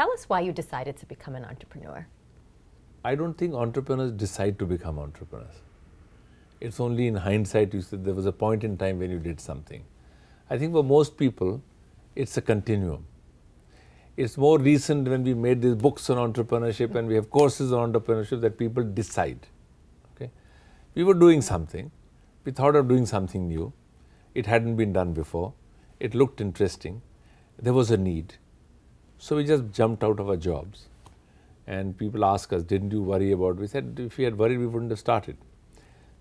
Tell us why you decided to become an entrepreneur. I don't think entrepreneurs decide to become entrepreneurs. It's only in hindsight you said there was a point in time when you did something. I think for most people, it's a continuum. It's more recent when we made these books on entrepreneurship and we have courses on entrepreneurship that people decide. Okay? We were doing something. We thought of doing something new. It hadn't been done before. It looked interesting. There was a need so, we just jumped out of our jobs and people ask us, didn't you worry about, we said if we had worried we wouldn't have started.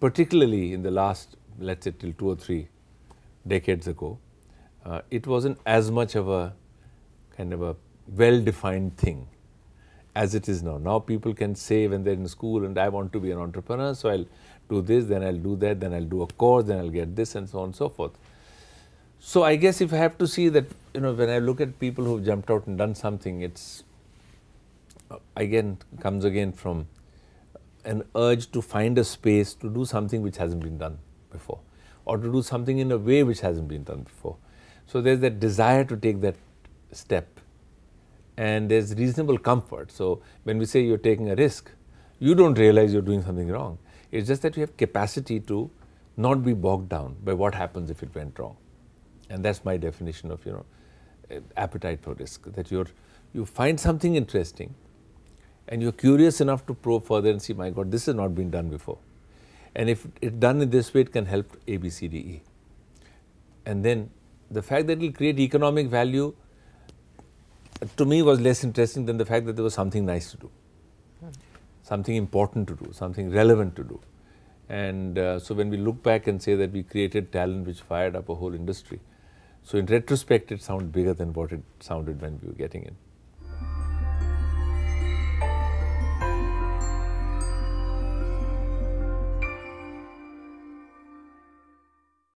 Particularly in the last, let us say till two or three decades ago, uh, it wasn't as much of a kind of a well defined thing as it is now. Now people can say when they're in school and I want to be an entrepreneur, so I'll do this, then I'll do that, then I'll do a course, then I'll get this and so on and so forth. So I guess if I have to see that, you know, when I look at people who've jumped out and done something, it's uh, again comes again from an urge to find a space to do something which hasn't been done before, or to do something in a way which hasn't been done before. So there's that desire to take that step, and there's reasonable comfort. So when we say you're taking a risk, you don't realize you're doing something wrong. It's just that you have capacity to not be bogged down by what happens if it went wrong. And that's my definition of, you know, eh, appetite for risk, that you're, you find something interesting and you're curious enough to probe further and see, my God, this has not been done before. And if it's done in this way, it can help A, B, C, D, E. And then the fact that it will create economic value uh, to me was less interesting than the fact that there was something nice to do, hmm. something important to do, something relevant to do. And uh, so when we look back and say that we created talent which fired up a whole industry, so in retrospect, it sounded bigger than what it sounded when we were getting in.